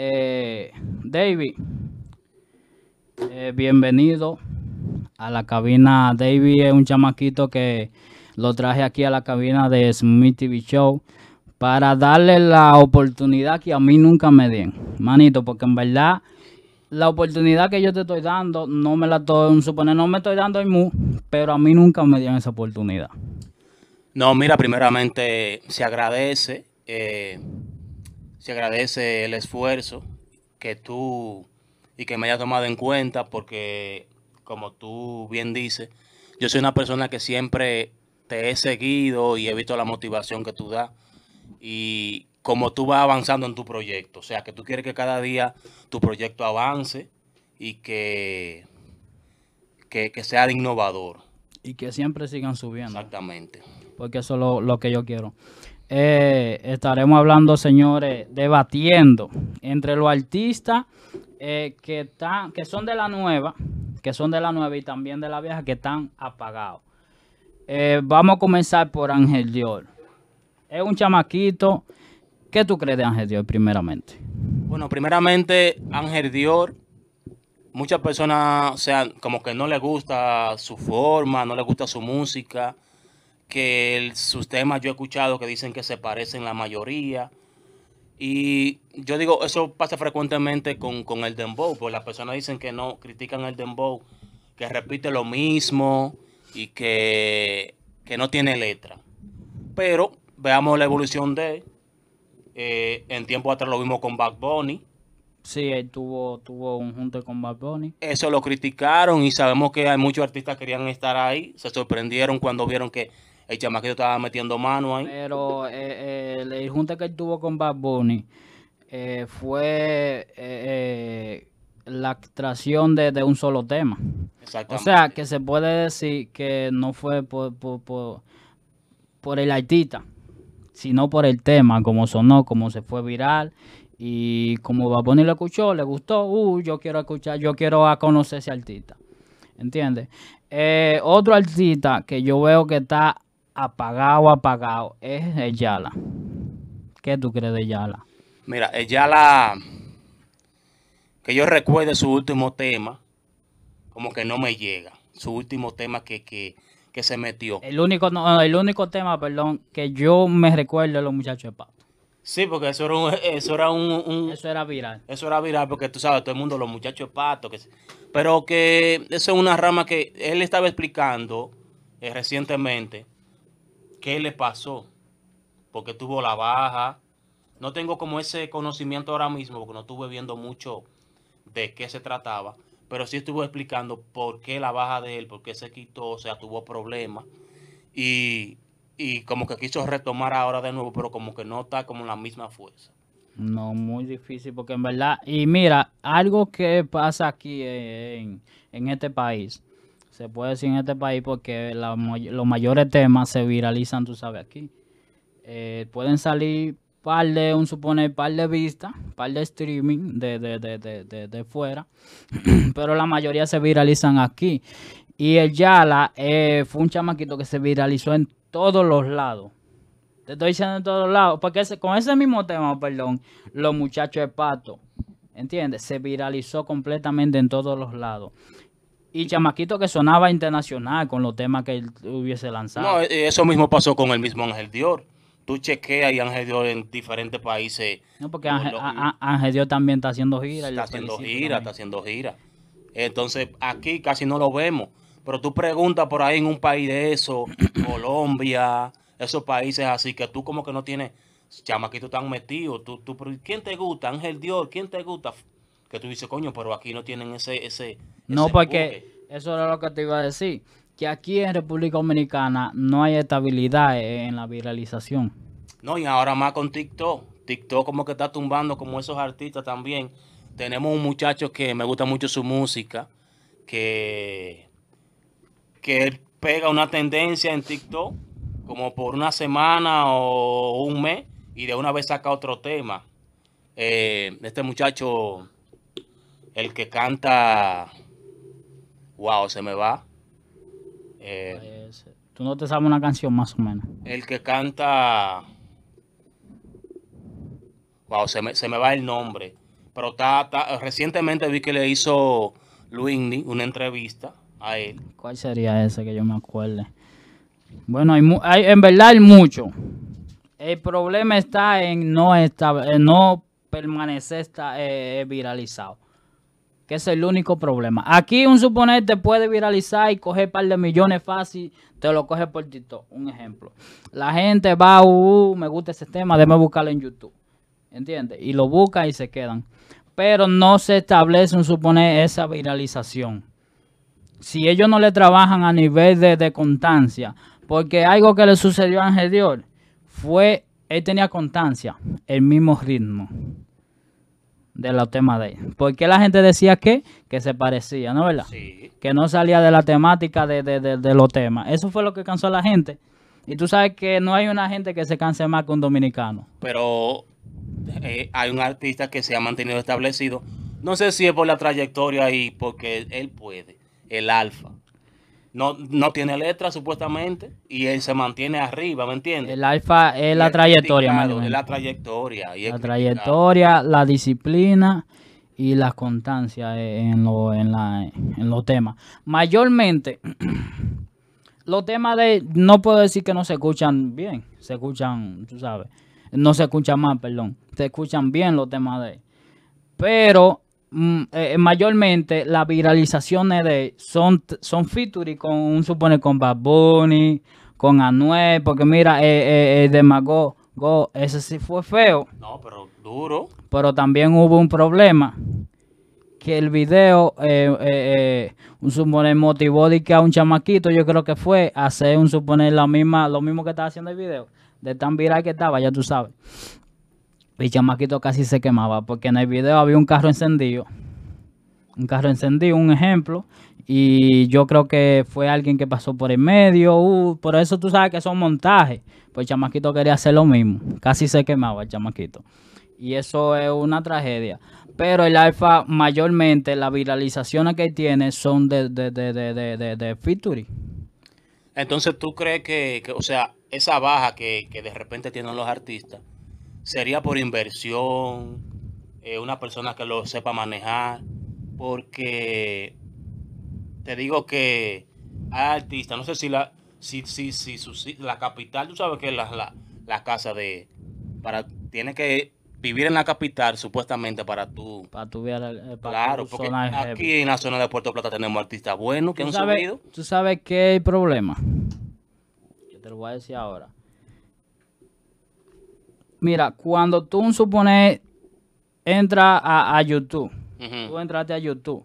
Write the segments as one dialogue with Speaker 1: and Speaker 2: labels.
Speaker 1: Eh, David, eh, bienvenido a la cabina. David es un chamaquito que lo traje aquí a la cabina de Smith TV Show para darle la oportunidad que a mí nunca me dieron... manito, porque en verdad la oportunidad que yo te estoy dando, no me la estoy, dando no me estoy dando mu, pero a mí nunca me dieron esa oportunidad.
Speaker 2: No, mira, primeramente se agradece. Eh, se agradece el esfuerzo que tú y que me hayas tomado en cuenta porque, como tú bien dices, yo soy una persona que siempre te he seguido y he visto la motivación que tú das y como tú vas avanzando en tu proyecto. O sea, que tú quieres que cada día tu proyecto avance y que, que, sea innovador. Y que siempre sigan subiendo. Exactamente.
Speaker 1: Porque eso es lo, lo que yo quiero eh, estaremos hablando, señores, debatiendo entre los artistas eh, que, están, que son de la nueva, que son de la nueva y también de la vieja, que están apagados. Eh, vamos a comenzar por Ángel Dior. Es un chamaquito. ¿Qué tú crees de Ángel Dior, primeramente?
Speaker 2: Bueno, primeramente, Ángel Dior, muchas personas, o sea, como que no le gusta su forma, no le gusta su música que sus temas yo he escuchado que dicen que se parecen la mayoría. Y yo digo, eso pasa frecuentemente con, el dembow, porque las personas dicen que no, critican el dembow, que repite lo mismo y que, no tiene letra. Pero veamos la evolución de eh, en tiempo atrás lo
Speaker 1: vimos con Bad Bunny. Sí, él tuvo, tuvo un junto con Bad Bunny.
Speaker 2: Eso lo criticaron y sabemos que hay muchos artistas que querían estar ahí. Se sorprendieron cuando vieron que el chamaquito
Speaker 1: estaba metiendo mano ahí. Pero eh, el eh, junta que tuvo con Bad Bunny eh, fue eh, la extracción de, un solo tema. O sea, que se puede decir que no fue por, el artista, sino por el tema, como sonó, como se fue viral y como Bad Bunny lo escuchó, le gustó, uh, yo quiero escuchar, yo quiero a conocer ese artista. ¿Entiendes? otro artista que yo veo que está apagado, apagado, es el Yala. ¿Qué tú crees de Yala?
Speaker 2: Mira, el Yala, que yo recuerde su último tema, como que no me llega. Su último tema que, se metió.
Speaker 1: El único, el único tema, perdón, que yo me recuerdo es los muchachos de Pato.
Speaker 2: Sí, porque eso era, un, eso era un, era viral. Eso era viral, porque tú sabes, todo el mundo, los muchachos de pato. Que, pero que eso es una rama que él estaba explicando eh, recientemente, qué le pasó, porque tuvo la baja. No tengo como ese conocimiento ahora mismo, porque no estuve viendo mucho de qué se trataba, pero sí estuvo explicando por qué la baja de él, por qué se quitó, o sea, tuvo problemas. Y, y como que quiso retomar ahora de nuevo, pero como que no está como la misma fuerza.
Speaker 1: No, muy difícil, porque en verdad, y mira, algo que pasa aquí en, en este país, se puede decir en este país porque los mayores temas se viralizan, tú sabes, aquí. Eh, pueden salir par de, un supone, par de vistas, par de streaming de, fuera, pero la mayoría se viralizan aquí. Y el Yala eh, fue un chamaquito que se viralizó en todos los lados. Te estoy diciendo en todos los lados, porque con ese mismo tema, perdón, los muchachos de Pato, ¿entiendes? Se viralizó completamente en todos los lados. Y Chamaquito que sonaba internacional con los temas que él hubiese lanzado. No, eh, eso mismo
Speaker 2: pasó con el mismo Ángel Dior. Tú chequeas y Ángel Dior en diferentes países.
Speaker 1: No, porque Ángel, Dior también está haciendo gira. Está haciendo
Speaker 2: gira, está haciendo gira. Entonces aquí casi no lo vemos. Pero tú preguntas por ahí en un país de eso, Colombia, esos países así, que tú como que no tienes chamaquito tan metido. Tú, tú, ¿Quién te gusta? Ángel Dior, ¿quién te gusta? que tú dices, coño, pero aquí no tienen ese... ese
Speaker 1: no, porque eso era lo que te iba a decir, que aquí en República Dominicana no hay estabilidad en la viralización.
Speaker 2: No, y ahora más con TikTok. TikTok como que está tumbando como esos artistas también. Tenemos un muchacho que me gusta mucho su música, que, que pega una tendencia en TikTok como por una semana o un mes y de una vez saca otro tema. Eh, este muchacho el que canta. Wow, se me va. Eh, pues,
Speaker 1: tú no te sabes una canción más o menos.
Speaker 2: El que canta. Wow, se me, va el nombre. Pero recientemente vi que le hizo Luigny una
Speaker 1: entrevista a él. ¿Cuál sería ese que yo me acuerde? Bueno, hay, hay, en verdad hay mucho. El problema está en no, estar, no permanecer eh, viralizado que es el único problema. Aquí un suponente puede viralizar y coger un par de millones fácil, te lo coge por TikTok, un ejemplo. La gente va, uh, me gusta ese tema, déme buscarlo en YouTube, ¿entiendes? Y lo busca y se quedan. Pero no se establece un suponer esa viralización. Si ellos no le trabajan a nivel de, de constancia, porque algo que le sucedió a Angel Dior fue, él tenía constancia, el mismo ritmo de los temas de ella. Porque la gente decía que, que se parecía, ¿no verdad? Sí. Que no salía de la temática de, los temas. Eso fue lo que cansó a la gente. Y tú sabes que no hay una gente que se canse más que un dominicano. Pero eh, hay un
Speaker 2: artista que se ha mantenido establecido. No sé si es por la trayectoria y porque él puede, el alfa. No, no tiene letra supuestamente y él se mantiene arriba, ¿me entiendes? El
Speaker 1: alfa es la trayectoria, Es la
Speaker 2: trayectoria.
Speaker 1: la trayectoria, la disciplina y la constancia en, en los temas. Mayormente, los temas de, no puedo decir que no se escuchan bien, se escuchan, tú sabes, no se escuchan mal, perdón, se escuchan bien los temas de... Pero Mm, eh, eh, mayormente las viralizaciones de son, son featuring con un supone con Bad Bunny, con Anuel, porque mira, eh, eh, eh de Mago, Go, ese sí fue feo. pero duro. Pero también hubo un problema. Que el video, eh, un suponer, motivó que a un chamaquito, yo creo que fue, hacer un suponer la misma, lo mismo que estaba haciendo el video. De tan viral que estaba, ya tú sabes. Y chamaquito casi se quemaba, porque en el video había un carro encendido. Un carro encendido, un ejemplo. Y yo creo que fue alguien que pasó por el medio. Uh, por eso tú sabes que son montajes. Pues chamaquito quería hacer lo mismo. Casi se quemaba el chamaquito. Y eso es una tragedia. Pero el alfa mayormente, las viralizaciones que tiene son de, de, de, de, de featuring.
Speaker 2: Entonces tú crees que, o sea, esa baja que, que de repente tienen los artistas sería por inversión, eh, una persona que lo sepa manejar, porque te digo que hay artistas, no sé si la, si, si, si, la capital, tú sabes que es la, casa de, para, tiene que vivir en la capital supuestamente para Para
Speaker 1: eh, tu vida, Claro, porque aquí en la
Speaker 2: zona de Puerto Plata tenemos artistas
Speaker 1: buenos que han sabes, Tú sabes que hay problema. Yo te lo voy a decir ahora Mira, cuando tú supones entra a, YouTube, tú entraste a YouTube,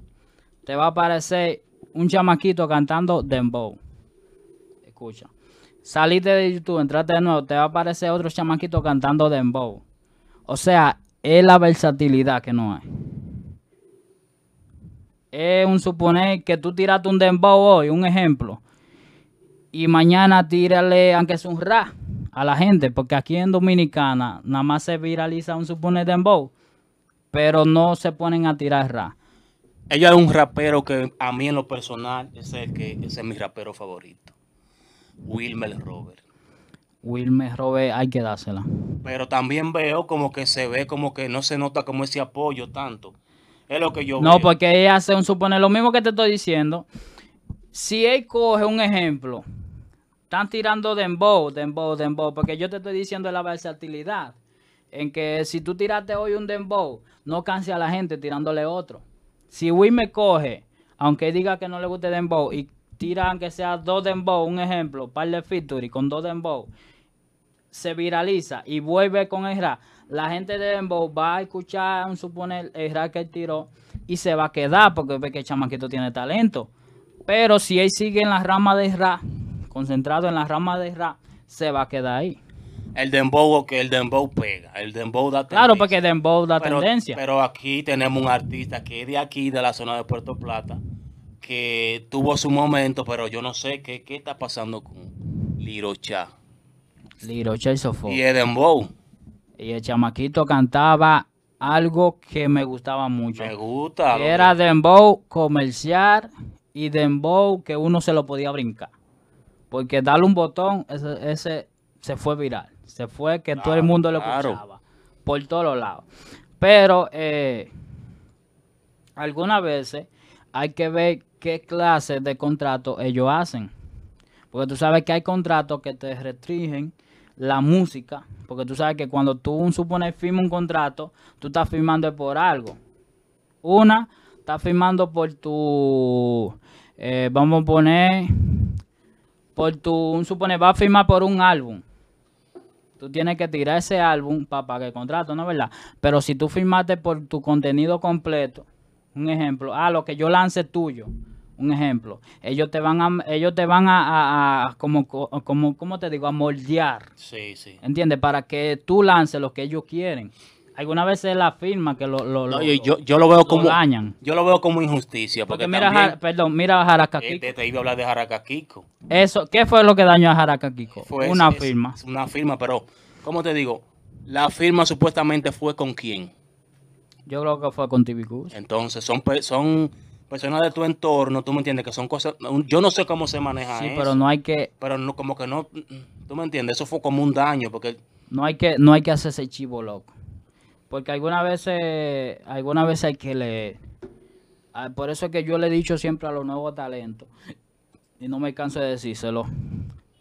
Speaker 1: te va a aparecer un chamaquito cantando Dembow. Escucha. Saliste de YouTube, entraste de nuevo, te va a aparecer otro chamaquito cantando Dembow. O sea, es la versatilidad que no hay. Es un suponer que tú tiraste un Dembow hoy, un ejemplo, y mañana tírale, aunque es un rap a la gente, porque aquí en Dominicana nada más se viraliza un supone dembow, pero no se ponen a tirar ra.
Speaker 2: Ella es un rapero que a mí en lo personal es el que es mi rapero favorito. Wilmer Robert.
Speaker 1: Wilmer Robert hay que dársela.
Speaker 2: Pero también veo como que se ve como que no se nota
Speaker 1: como ese apoyo tanto.
Speaker 2: Es lo que yo no, veo. No,
Speaker 1: porque ella hace un supone lo mismo que te estoy diciendo. Si él coge un ejemplo, están tirando dembow, dembow, dembow, porque yo te estoy diciendo la versatilidad. En que si tú tiraste hoy un dembow, no canse a la gente tirándole otro. Si Will me coge, aunque diga que no le guste dembow, y tira aunque sea dos dembow, un ejemplo, par de y con dos dembow, se viraliza y vuelve con el rap, la gente de Dembow va a escuchar, suponer, el rap que él tiró y se va a quedar porque ve que el chamaquito tiene talento. Pero si él sigue en la rama de rap, concentrado en la rama de rap, se va a quedar ahí.
Speaker 2: El dembow, que el dembow pega, el dembow da tendencia. Claro,
Speaker 1: porque dembow da
Speaker 2: tendencia. Pero aquí tenemos un artista que es de aquí, de la zona de Puerto Plata, que tuvo su momento, pero yo no sé qué, está pasando con Lirocha.
Speaker 1: Lirocha y Sofó. Y el dembow. Y el chamaquito cantaba algo que me gustaba mucho. Me gusta. era dembow comercial y dembow que uno se lo podía brincar. Porque darle un botón, ese, se fue viral. Se fue que todo el ah, mundo lo escuchaba. Por todos lados. Pero eh, algunas veces hay que ver qué clase de contrato ellos hacen. Porque tú sabes que hay contratos que te restringen la música. Porque tú sabes que cuando tú supones firma un contrato, tú estás firmando por algo. Una, estás firmando por tu, eh, vamos a poner, por tu, supone, va a firmar por un álbum. Tú tienes que tirar ese álbum para pagar el contrato, ¿no es verdad? Pero si tú firmaste por tu contenido completo, un ejemplo, ah, lo que yo lance tuyo, un ejemplo, ellos te van a, ellos te van a, como, como, te digo? A moldear. Sí, sí. ¿Entiendes? Para que tú lances lo que ellos quieren. ¿Alguna vez es la firma que lo, veo como dañan. Yo lo veo como injusticia. Porque, mira, perdón, mira a Jaracaquico. Este te, iba a hablar de Jaracaquico. Eso, ¿qué fue lo que dañó a Jaracaquico? Fue una firma.
Speaker 2: una firma, pero, ¿cómo te digo? La firma supuestamente fue con quién? Yo creo que fue
Speaker 1: con Tibicus.
Speaker 2: Entonces, son, son personas de tu entorno, tú me entiendes, que son cosas. Yo no sé cómo se maneja sí, pero no hay que. Pero como que no. Mm, mm, tú me entiendes, eso
Speaker 1: fue como un daño, porque. No hay que, no hay que hacerse chivo loco. Porque algunas veces, algunas veces hay que leer. Por eso es que yo le he dicho siempre a los nuevos talentos, y no me canso de decírselo,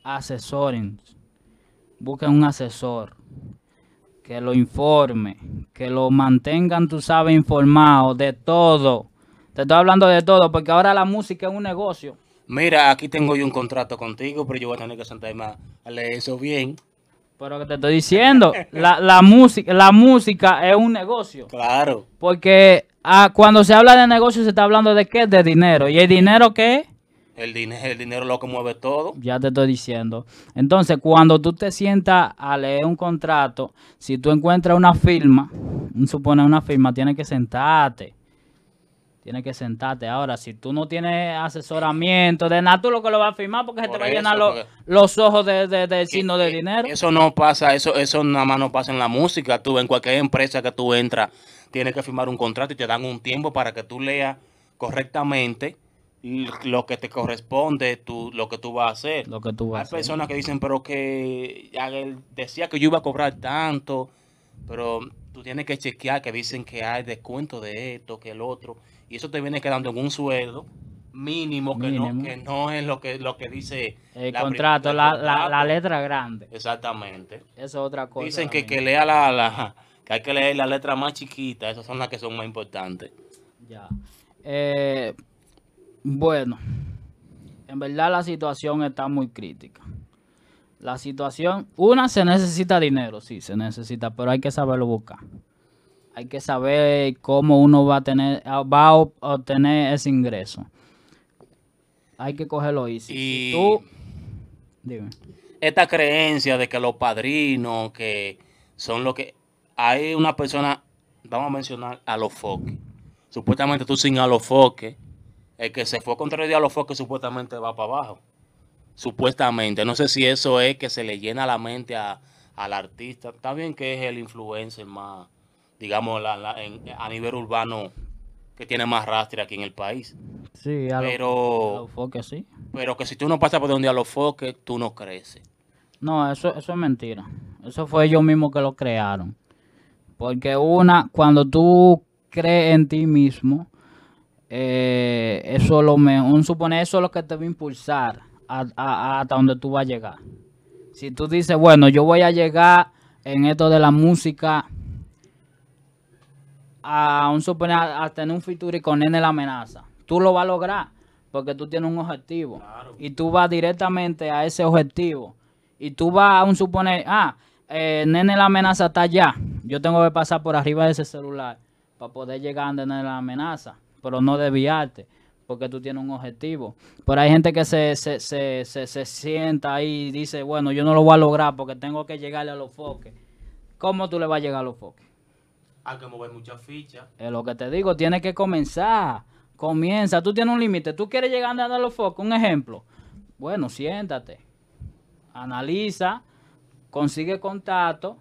Speaker 1: asesoren, busquen un asesor que lo informe, que lo mantengan, tú sabes, informado de todo. Te estoy hablando de todo, porque ahora la música es un negocio.
Speaker 2: Mira, aquí tengo yo un contrato contigo, pero yo voy a tener que sentarme a leer eso bien.
Speaker 1: Pero que te estoy diciendo, la, música, la música es un negocio. Claro. Porque ah, cuando se habla de negocio se está hablando de qué? De dinero. ¿Y el dinero qué? El dinero, el dinero lo que mueve todo. Ya te estoy diciendo. Entonces, cuando tú te sientas a leer un contrato, si tú encuentras una firma, supone una firma, tienes que sentarte Tienes que sentarte. Ahora, si tú no tienes asesoramiento, de nada, tú lo que lo vas a firmar porque se te va a llenar los ojos de, eh, signo de eh,
Speaker 2: dinero. Eso no pasa, eso, eso nada más no pasa en la música. Tú, en cualquier empresa que tú entras, tienes que firmar un contrato y te dan un tiempo para que tú leas correctamente lo que te corresponde, tú, lo que tú vas a hacer. Lo Hay personas que dicen, pero que él decía que yo iba a cobrar tanto, pero tú tienes que chequear que dicen que hay descuento de esto, que el otro y eso te viene quedando en un sueldo mínimo que, No, es lo que, lo que dice el contrato, la,
Speaker 1: letra grande.
Speaker 2: Exactamente.
Speaker 1: Eso es otra cosa. Dicen que, que
Speaker 2: lea la, la, que hay que leer la letra más chiquita, esas son las que son más importantes. Ya.
Speaker 1: Eh, bueno, en verdad la situación está muy crítica. La situación, una se necesita dinero, sí, se necesita, pero hay que saberlo buscar hay que saber cómo uno va a tener, ah, va a obtener ese ingreso. Hay que cogerlo Y tú, dime. Esta creencia
Speaker 2: de que los padrinos, que son lo que... Hay una persona, vamos a mencionar a los foques. Supuestamente tú sin a los foques, el que se fue contra el a los foques supuestamente va para abajo. Supuestamente. No sé si eso es que se le llena la mente a, al artista. Está bien que es el influencer más digamos, a nivel urbano que tiene más rastre aquí en el país. Sí, pero, sí. Pero que si tú no pasas por donde a los foques, tú no creces.
Speaker 1: No, eso, eso es mentira. Eso fue ellos mismos que lo crearon. Porque una, cuando tú crees en ti mismo, eh, eso lo me, un eso es lo que te va a impulsar hasta donde tú vas a llegar. Si tú dices, bueno, yo voy a llegar en esto de la música a un suponer, hasta en un y con Nene la amenaza. Tú lo vas a lograr porque tú tienes un objetivo y tú vas directamente a ese objetivo y tú vas a un suponer, ah, eh, Nene la amenaza está allá. Yo tengo que pasar por arriba de ese celular para poder llegar a Nene la amenaza, pero no desviarte porque tú tienes un objetivo. Pero hay gente que se, se, se, sienta ahí y dice, bueno, yo no lo voy a lograr porque tengo que llegarle a los foques. ¿Cómo tú le vas a llegar a los foques? Hay que mover muchas fichas. Es lo que te digo, tiene que comenzar. Comienza, tú tienes un límite. Tú quieres llegar a dar los un ejemplo. Bueno, siéntate, analiza, consigue contacto,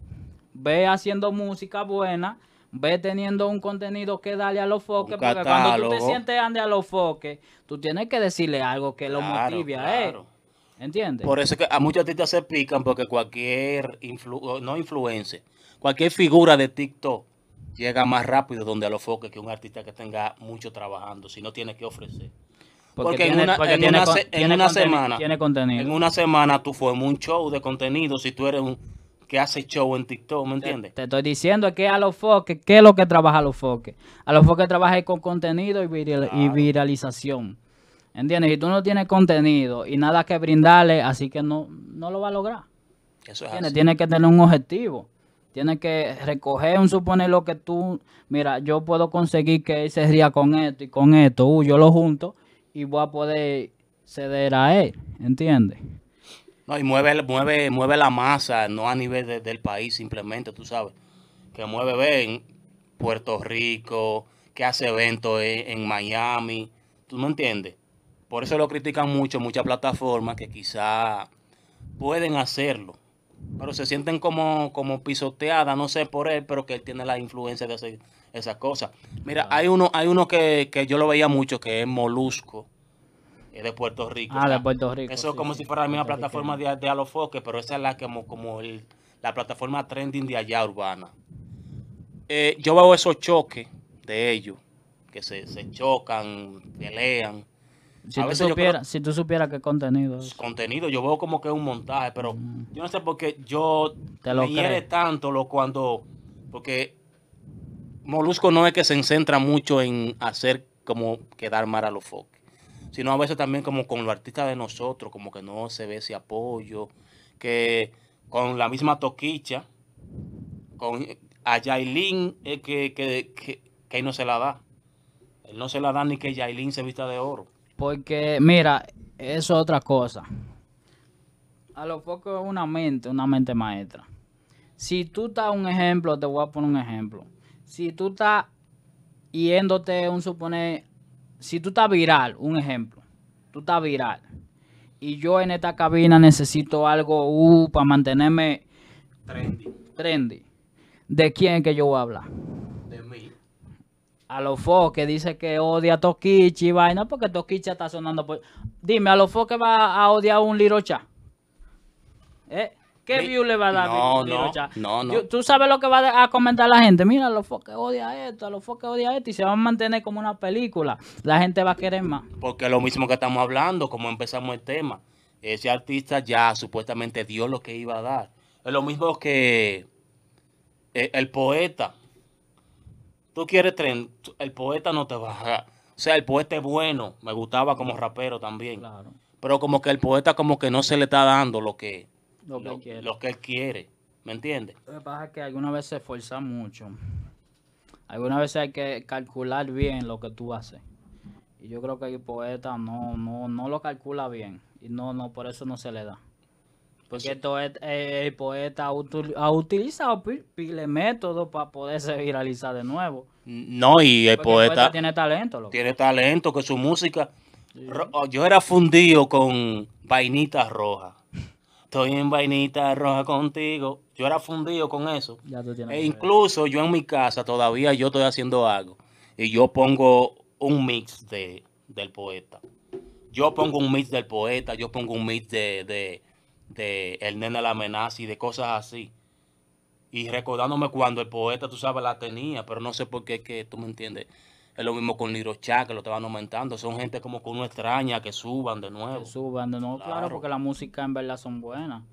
Speaker 1: ve haciendo música buena, ve teniendo un contenido que darle a los foques, porque cuando tú te sientes ande a los foques, tú tienes que decirle algo que lo motive a él. ¿Entiendes?
Speaker 2: Por eso que a muchos artistas se pican porque cualquier, no influencer, cualquier figura de TikTok llega más rápido donde a los foques. que un artista que tenga mucho trabajando, si no tiene que ofrecer. Porque, en una, semana tiene contenido. en una semana tú fue un show de contenido si tú
Speaker 1: eres un que hace show en TikTok, ¿me entiendes? Te, estoy diciendo que a los foques, ¿qué es lo que trabaja a los foques? A los foques trabaja con contenido y, viralización. ¿Entiendes? Si tú no tienes contenido y nada que brindarle, así que no, no lo va a lograr. Eso es Tienes que tener un objetivo. Tienes que recoger un suponer lo que tú, mira, yo puedo conseguir que él se ría con esto y con esto, uh, yo lo junto y voy a poder ceder a él, ¿entiendes? No, y mueve, mueve, mueve la
Speaker 2: masa, no a nivel del país simplemente, tú sabes, que mueve bien Puerto Rico, que hace eventos en, Miami, ¿tú no entiendes? Por eso lo critican mucho, muchas plataformas que quizá pueden hacerlo, pero se sienten como, como pisoteadas, no sé por él, pero que él tiene la influencia de hacer esas cosas. Mira, hay uno, hay uno que, yo lo veía mucho, que es Molusco, es de Puerto Rico. Ah, de Puerto Rico. Eso es como si fuera la misma plataforma de, de Alofoque, pero esa es la como, como la plataforma trending de allá urbana. Eh, yo veo esos choques de ellos, que se, se chocan, pelean.
Speaker 1: Si, tú si supieras qué contenido es.
Speaker 2: Contenido, yo veo como que es un montaje, pero mm. yo no sé por qué yo Te lo me tanto lo cuando. Porque Molusco no es que se centra mucho en hacer como quedar mal a los foques, sino a veces también como con los artistas de nosotros, como que no se ve ese apoyo, que con la misma toquicha, con a Yailin que, que, que, no se la da. Él no se la da ni que Yailin se vista de oro. Porque, mira,
Speaker 1: eso es otra cosa. A lo poco es una mente, una mente maestra. Si tú estás un ejemplo, te voy a poner un ejemplo. Si tú estás yéndote, un suponer, si tú estás viral, un ejemplo, tú estás viral. Y yo en esta cabina necesito algo uh, para mantenerme trendy. trendy. ¿De quién es que yo voy a hablar? a los que dice que odia a Tokichi y vaina porque Tokichi está sonando Dime, a los que va a odiar un Lirocha. ¿Eh? ¿Qué view le va a dar no, Lirocha? No, no, Tú sabes lo que va a comentar la gente. Mira, a los que odia esto, a los que odia esto y se va a mantener como una película. La gente va a querer más.
Speaker 2: Porque es lo mismo que estamos hablando, como empezamos el tema. Ese artista ya supuestamente dio lo que iba a dar. Es lo mismo que eh, el poeta Tú quieres tren, el poeta no te baja. O sea, el poeta es bueno, me gustaba como rapero también. Pero como que el poeta como que no se le está dando lo que, lo que, él, quiere. ¿Me
Speaker 1: entiendes? Lo que pasa es que algunas veces se esfuerza mucho. Algunas veces hay que calcular bien lo que tú haces. Y yo creo que el poeta no, no, no lo calcula bien. Y no, no, por eso no se le da. Porque pues eh, el poeta ha utilizado pile métodos para poderse viralizar de nuevo. No, y el poeta, tiene talento.
Speaker 2: Tiene talento, que su música... Oh, yo era fundido con vainitas rojas. Estoy en vainita roja contigo. Yo era fundido con eso. E incluso yo en mi casa todavía yo estoy haciendo algo. Y yo pongo un mix de, del poeta. Yo pongo un mix del poeta, yo pongo un mix de de El nene la Amenaza y de cosas así. Y recordándome cuando el poeta, tú sabes, la tenía, pero no sé por qué, que tú me entiendes. Es lo mismo con Nirochá, que lo estaban aumentando. Son gente como que uno extraña que
Speaker 1: suban de nuevo. suban de nuevo, claro. porque la música en verdad son buenas.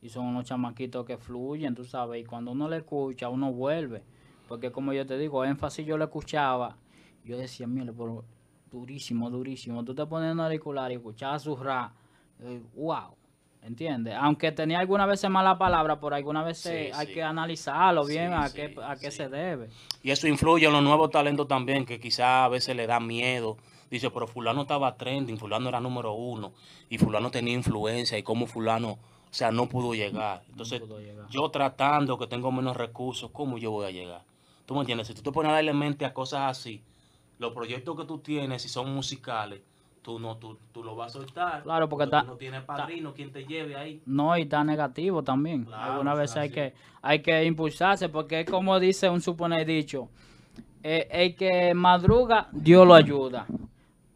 Speaker 1: Y son unos chamaquitos que fluyen, tú sabes. Y cuando uno le escucha, uno vuelve. Porque como yo te digo, énfasis yo le escuchaba. Yo decía, mire, pero durísimo, durísimo. Tú te pones en auricular y escuchas su rap. Wow, ¿Entiendes? Aunque tenía algunas veces mala palabra, por algunas veces hay que analizarlo bien a qué, a qué se debe.
Speaker 2: Y eso influye en los nuevos talentos también, que quizás a veces le da miedo. Dice, pero fulano estaba trending, fulano era número uno, y fulano tenía influencia, y cómo fulano, o sea, no pudo llegar. Entonces, yo tratando que tengo menos recursos, ¿cómo yo voy a llegar? ¿Tú me entiendes? Si tú te pones a darle mente a cosas así, los proyectos que tú tienes, si son musicales, tú no tú, lo vas a soltar.
Speaker 1: Claro, porque, no tiene
Speaker 2: padrino quien te lleve ahí.
Speaker 1: No, y está negativo también. Claro, Algunas veces hay que hay que impulsarse porque es como dice un suponer dicho, eh, el que madruga, Dios lo ayuda.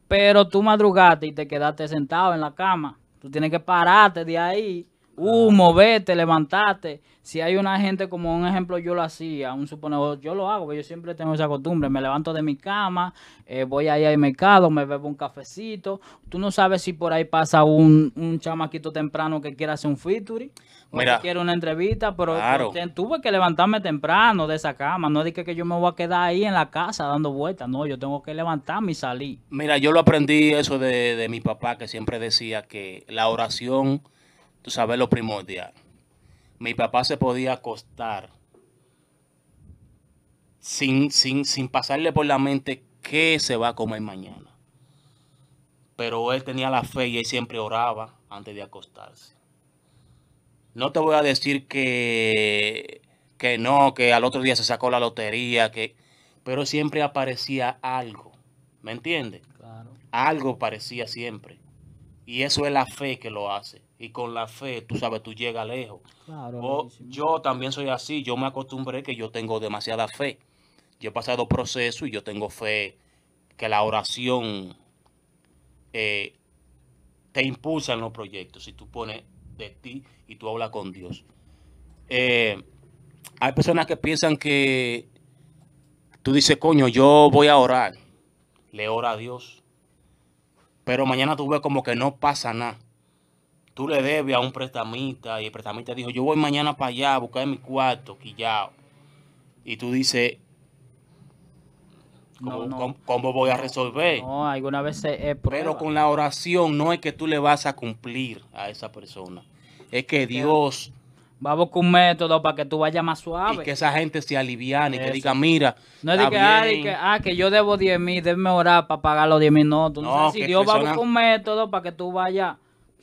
Speaker 1: Pero tú madrugaste y te quedaste sentado en la cama. Tú tienes que pararte de ahí Uh, ah. movete, levantate. Si hay una gente, como un ejemplo, yo lo hacía, un suponedor, yo lo hago, porque yo siempre tengo esa costumbre. Me levanto de mi cama, eh, voy ahí al mercado, me bebo un cafecito. Tú no sabes si por ahí pasa un, chamaquito temprano que quiera hacer un featuring, o que quiere una entrevista, pero tuve que levantarme temprano de esa cama. No dije que yo me voy a quedar ahí en la casa dando vueltas. No, yo tengo que levantarme y salir.
Speaker 2: Mira, yo lo aprendí eso de, de mi papá, que siempre decía que la oración tú sabes lo primordial. Mi papá se podía acostar sin, sin, sin pasarle por la mente qué se va a comer mañana. Pero él tenía la fe y él siempre oraba antes de acostarse. No te voy a decir que, que no, que al otro día se sacó la lotería, que, pero siempre aparecía algo. ¿Me entiendes? Algo parecía siempre. Y eso es la fe que lo hace. Y con la fe, tú sabes, tú llegas lejos. yo también soy así. Yo me acostumbré que yo tengo demasiada fe. Yo he pasado procesos y yo tengo fe que la oración eh, te impulsa en los proyectos. Si tú pones de ti y tú hablas con Dios. Eh, hay personas que piensan que tú dices, coño, yo voy a orar. Le ora a Dios pero mañana tú ves como que no pasa nada. Tú le debes a un prestamista y el prestamista dijo, yo voy mañana para allá a buscar mi cuarto, quillao. Y tú dices, ¿Cómo, ¿cómo, voy a resolver? No, alguna vez Pero con la oración no es que tú le vas a cumplir a esa persona. Es que Dios Va a buscar un método para que tú vayas más suave. Y que esa gente se aliviane, y que diga, mira. No diga,
Speaker 1: ah, que, yo debo 10 mil, déjame orar para pagar los 10 mil. No, tú no, si Dios va a buscar un método para que tú vayas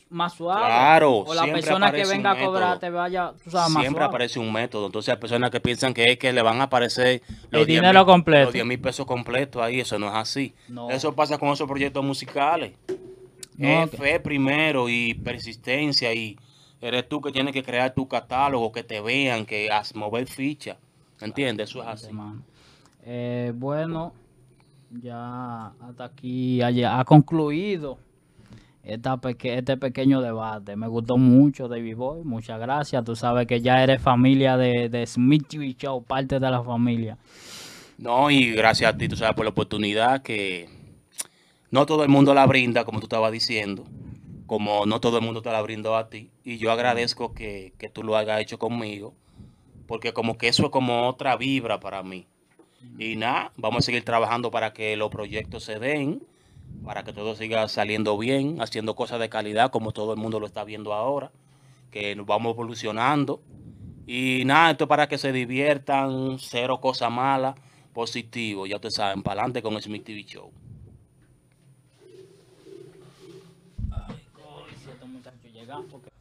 Speaker 1: más suave. Claro, o la persona que venga a cobrar te vaya tú sabes, más Siempre aparece
Speaker 2: un método. Entonces hay personas que piensan que es que le van a aparecer los el dinero mil, completo. pesos completos ahí. Eso no es así. Eso pasa con esos proyectos musicales. fe primero y persistencia y Eres tú que tienes que crear tu catálogo, que te vean, que haz mover ficha. ¿Entiendes? Eso es así.
Speaker 1: Eh, bueno, ya hasta aquí ha, concluido esta este pequeño debate. Me gustó mucho, David Boy. Muchas gracias. Tú sabes que ya eres familia de, de Smith y Show, parte de la familia. No, y
Speaker 2: gracias a ti, tú sabes, por la oportunidad que no todo el mundo la brinda, como tú estabas diciendo como no todo el mundo te la brindó a ti. Y yo agradezco que, tú lo hayas hecho conmigo, porque como que eso es como otra vibra para mí. Y nada, vamos a seguir trabajando para que los proyectos se den, para que todo siga saliendo bien, haciendo cosas de calidad como todo el mundo lo está viendo ahora, que nos vamos evolucionando. Y nada, esto es para que se diviertan, cero cosa mala, positivo, ya ustedes saben, para adelante con el Smith TV Show.
Speaker 1: Ya,